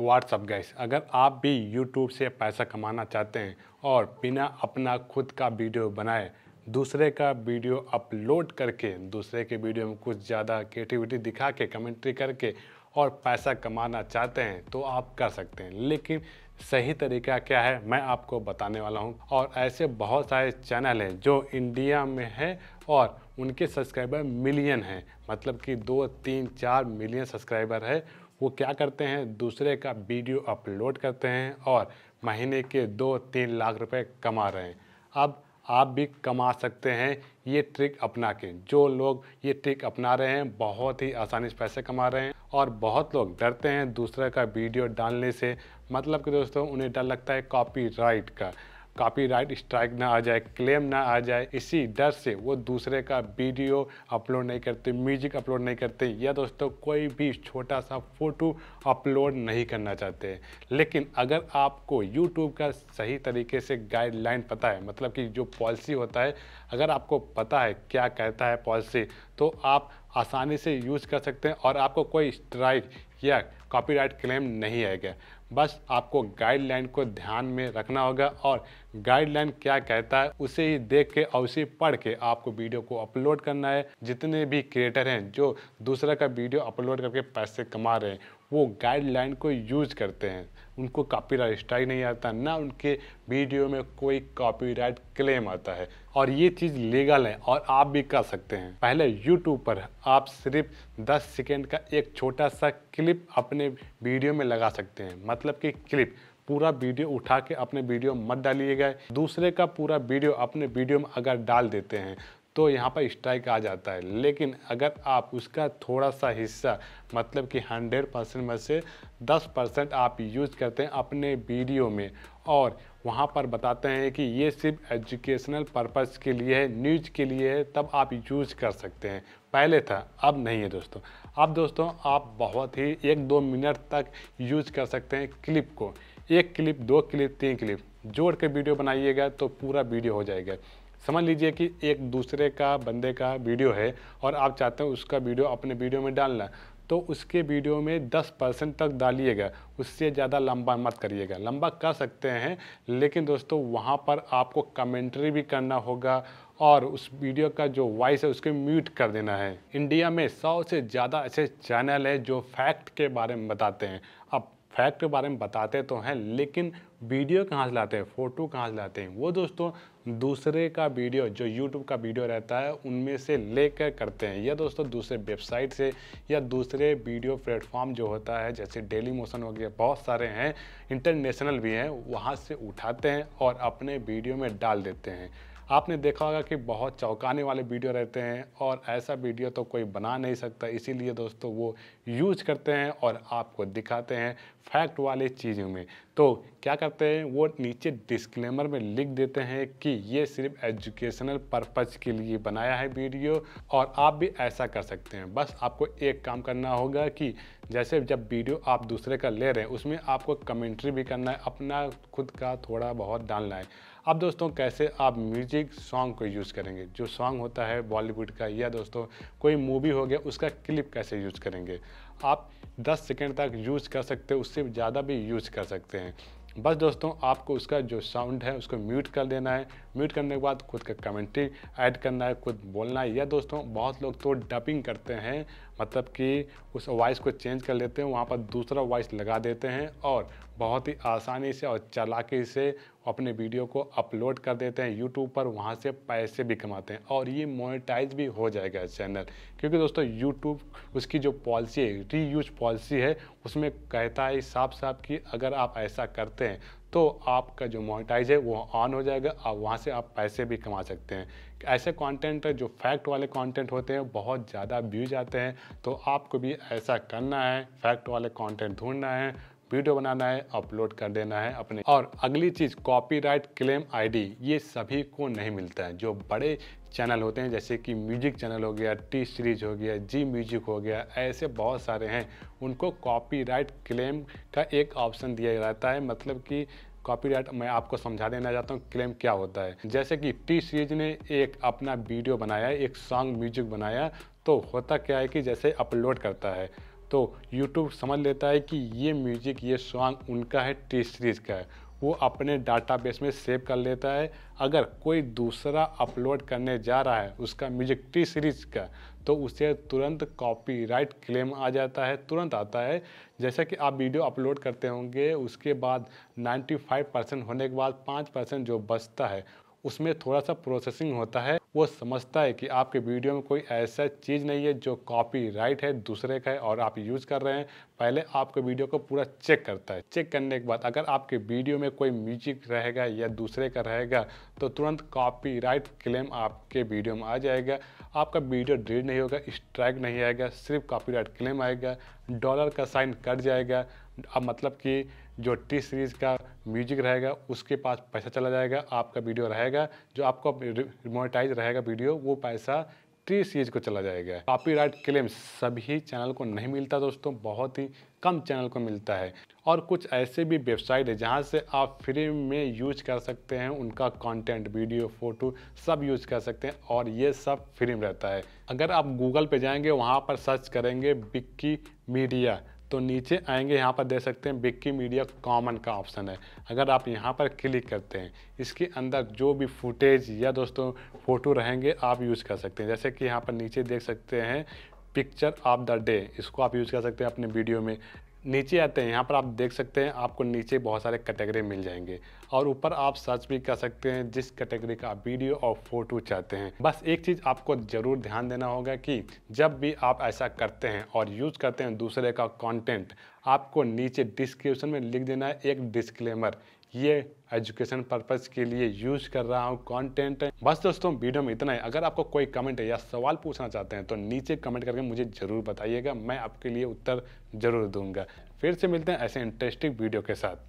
WhatsApp gas अगर आप भी यूट्यूब से पैसा कमाना चाहते हैं और बिना अपना खुद का वीडियो बनाए दूसरे का वीडियो अपलोड करके दूसरे के वीडियो में कुछ ज़्यादा क्रिएटिविटी दिखा के कमेंट्री करके और पैसा कमाना चाहते हैं तो आप कर सकते हैं लेकिन सही तरीका क्या है मैं आपको बताने वाला हूं और ऐसे बहुत सारे चैनल हैं जो इंडिया में हैं और उनके सब्सक्राइबर मिलियन हैं मतलब कि दो तीन चार मिलियन सब्सक्राइबर है वो क्या करते हैं दूसरे का वीडियो अपलोड करते हैं और महीने के दो तीन लाख रुपए कमा रहे हैं अब आप भी कमा सकते हैं ये ट्रिक अपना के जो लोग ये ट्रिक अपना रहे हैं बहुत ही आसानी से पैसे कमा रहे हैं और बहुत लोग डरते हैं दूसरे का वीडियो डालने से मतलब कि दोस्तों उन्हें डर लगता है कॉपी राइट का कॉपीराइट स्ट्राइक ना आ जाए क्लेम ना आ जाए इसी डर से वो दूसरे का वीडियो अपलोड नहीं करते म्यूजिक अपलोड नहीं करते या दोस्तों कोई भी छोटा सा फोटो अपलोड नहीं करना चाहते लेकिन अगर आपको यूट्यूब का सही तरीके से गाइडलाइन पता है मतलब कि जो पॉलिसी होता है अगर आपको पता है क्या कहता है पॉलिसी तो आप आसानी से यूज़ कर सकते हैं और आपको कोई स्ट्राइक या कॉपीराइट क्लेम नहीं आएगा बस आपको गाइडलाइन को ध्यान में रखना होगा और गाइडलाइन क्या कहता है उसे ही देख के और उसे पढ़ के आपको वीडियो को अपलोड करना है जितने भी क्रिएटर हैं जो दूसरा का वीडियो अपलोड करके पैसे कमा रहे हैं वो गाइडलाइन को यूज करते हैं उनको कॉपीराइट स्ट्राइक नहीं आता ना उनके वीडियो में कोई कॉपीराइट क्लेम आता है और ये चीज़ लीगल है और आप भी कर सकते हैं पहले यूट्यूब पर आप सिर्फ 10 सेकेंड का एक छोटा सा क्लिप अपने वीडियो में लगा सकते हैं मतलब कि क्लिप पूरा वीडियो उठा के अपने वीडियो मत डालिएगा दूसरे का पूरा वीडियो अपने वीडियो में अगर डाल देते हैं तो यहाँ पर स्ट्राइक आ जाता है लेकिन अगर आप उसका थोड़ा सा हिस्सा मतलब कि 100 परसेंट में से 10 परसेंट आप यूज़ करते हैं अपने वीडियो में और वहाँ पर बताते हैं कि ये सिर्फ एजुकेशनल पर्पज़ के लिए है न्यूज के लिए है तब आप यूज कर सकते हैं पहले था अब नहीं है दोस्तों अब दोस्तों आप बहुत ही एक दो मिनट तक यूज कर सकते हैं क्लिप को एक क्लिप दो क्लिप तीन क्लिप जोड़ के वीडियो बनाइएगा तो पूरा वीडियो हो जाएगा समझ लीजिए कि एक दूसरे का बंदे का वीडियो है और आप चाहते हैं उसका वीडियो अपने वीडियो में डालना तो उसके वीडियो में 10 परसेंट तक डालिएगा उससे ज़्यादा लंबा मत करिएगा लंबा कर सकते हैं लेकिन दोस्तों वहाँ पर आपको कमेंट्री भी करना होगा और उस वीडियो का जो वॉइस है उसके म्यूट कर देना है इंडिया में सौ से ज़्यादा ऐसे चैनल हैं जो फैक्ट के बारे में बताते हैं अब फैक्ट के बारे में बताते तो हैं लेकिन वीडियो कहाँ से लाते हैं फ़ोटो कहाँ से लाते हैं वो दोस्तों दूसरे का वीडियो जो यूट्यूब का वीडियो रहता है उनमें से लेकर करते हैं या दोस्तों दूसरे वेबसाइट से या दूसरे वीडियो प्लेटफॉर्म जो होता है जैसे डेली मोशन वगैरह बहुत सारे हैं इंटरनेशनल भी हैं वहाँ से उठाते हैं और अपने वीडियो में डाल देते हैं आपने देखा होगा कि बहुत चौंकाने वाले वीडियो रहते हैं और ऐसा वीडियो तो कोई बना नहीं सकता इसीलिए दोस्तों वो यूज करते हैं और आपको दिखाते हैं फैक्ट वाले चीज़ों में तो क्या करते हैं वो नीचे डिस्क्लेमर में लिख देते हैं कि ये सिर्फ एजुकेशनल पर्पज़ के लिए बनाया है वीडियो और आप भी ऐसा कर सकते हैं बस आपको एक काम करना होगा कि जैसे जब वीडियो आप दूसरे का ले रहे हैं उसमें आपको कमेंट्री भी करना है अपना खुद का थोड़ा बहुत डालना है अब दोस्तों कैसे आप म्यूजिक सॉन्ग को यूज़ करेंगे जो सॉन्ग होता है बॉलीवुड का या दोस्तों कोई मूवी हो गया उसका क्लिप कैसे यूज़ करेंगे आप दस सेकेंड तक यूज कर सकते हो उससे ज़्यादा भी यूज कर सकते हैं बस दोस्तों आपको उसका जो साउंड है उसको म्यूट कर देना है म्यूट करने के बाद खुद का कमेंट्री ऐड करना है खुद बोलना है या दोस्तों बहुत लोग तो डबिंग करते हैं मतलब कि उस वॉइस को चेंज कर लेते हैं वहाँ पर दूसरा वॉइस लगा देते हैं और बहुत ही आसानी से और चलाके से अपने वीडियो को अपलोड कर देते हैं यूट्यूब पर वहाँ से पैसे भी कमाते हैं और ये मोनेटाइज भी हो जाएगा चैनल क्योंकि दोस्तों यूट्यूब उसकी जो पॉलिसी है यूज पॉलिसी है उसमें कहता है साफ साफ कि अगर आप ऐसा करते हैं तो आपका जो मोनिटाइज है वो ऑन हो जाएगा और वहाँ से आप पैसे भी कमा सकते हैं ऐसे कंटेंट जो फैक्ट वाले कंटेंट होते हैं बहुत ज़्यादा व्यूज आते हैं तो आपको भी ऐसा करना है फैक्ट वाले कंटेंट ढूंढना है वीडियो बनाना है अपलोड कर देना है अपने और अगली चीज़ कॉपीराइट क्लेम आईडी ये सभी को नहीं मिलता है जो बड़े चैनल होते हैं जैसे कि म्यूजिक चैनल हो गया टी सीरीज हो गया जी म्यूजिक हो गया ऐसे बहुत सारे हैं उनको कॉपीराइट क्लेम का एक ऑप्शन दिया जाता है मतलब कि कॉपीराइट मैं आपको समझा देना चाहता हूँ क्लेम क्या होता है जैसे कि टी सीरीज ने एक अपना वीडियो बनाया एक सॉन्ग म्यूजिक बनाया तो होता क्या है कि जैसे अपलोड करता है तो यूट्यूब समझ लेता है कि ये म्यूजिक ये सॉन्ग उनका है टी सीरीज़ का है वो अपने डाटाबेस में सेव कर लेता है अगर कोई दूसरा अपलोड करने जा रहा है उसका म्यूजिक टी सीरीज का तो उसे तुरंत कॉपीराइट क्लेम आ जाता है तुरंत आता है जैसा कि आप वीडियो अपलोड करते होंगे उसके बाद 95 परसेंट होने के बाद 5 परसेंट जो बचता है उसमें थोड़ा सा प्रोसेसिंग होता है वो समझता है कि आपके वीडियो में कोई ऐसा चीज़ नहीं है जो कॉपी राइट है दूसरे का है और आप यूज़ कर रहे हैं पहले आपके वीडियो को पूरा चेक करता है चेक करने के बाद अगर आपके वीडियो में कोई म्यूजिक रहेगा या दूसरे का रहेगा तो तुरंत कॉपीराइट क्लेम आपके वीडियो में आ जाएगा आपका वीडियो डिलीट नहीं होगा स्ट्राइक नहीं आएगा सिर्फ कॉपीराइट क्लेम आएगा डॉलर का साइन कट जाएगा अब मतलब कि जो टी सीरीज़ का म्यूजिक रहेगा उसके पास पैसा चला जाएगा आपका वीडियो रहेगा जो आपका मोनेटाइज रहेगा वीडियो वो पैसा तीस सीरीज को चला जाएगा कॉपीराइट क्लेम सभी चैनल को नहीं मिलता दोस्तों बहुत ही कम चैनल को मिलता है और कुछ ऐसे भी वेबसाइट है जहाँ से आप फ्री में यूज कर सकते हैं उनका कंटेंट वीडियो फोटो सब यूज कर सकते हैं और ये सब फ्री में रहता है अगर आप गूगल पे जाएंगे वहाँ पर सर्च करेंगे बिक्की मीडिया तो नीचे आएंगे यहाँ पर दे सकते हैं बिक्की मीडिया कॉमन का ऑप्शन है अगर आप यहाँ पर क्लिक करते हैं इसके अंदर जो भी फुटेज या दोस्तों फ़ोटो रहेंगे आप यूज़ कर सकते हैं जैसे कि यहाँ पर नीचे देख सकते हैं पिक्चर ऑफ द डे इसको आप यूज़ कर सकते हैं अपने वीडियो में नीचे आते हैं यहाँ पर आप देख सकते हैं आपको नीचे बहुत सारे कैटेगरी मिल जाएंगे और ऊपर आप सर्च भी कर सकते हैं जिस कैटेगरी का वीडियो और फोटो चाहते हैं बस एक चीज़ आपको ज़रूर ध्यान देना होगा कि जब भी आप ऐसा करते हैं और यूज़ करते हैं दूसरे का कॉन्टेंट आपको नीचे डिस्क्रिप्शन में लिख देना है एक डिस्क्लेमर ये एजुकेशन पर्पज के लिए यूज कर रहा हूँ कॉन्टेंट बस दोस्तों वीडियो में इतना है अगर आपको कोई कमेंट या सवाल पूछना चाहते हैं तो नीचे कमेंट करके मुझे ज़रूर बताइएगा मैं आपके लिए उत्तर ज़रूर दूंगा फिर से मिलते हैं ऐसे इंटरेस्टिंग वीडियो के साथ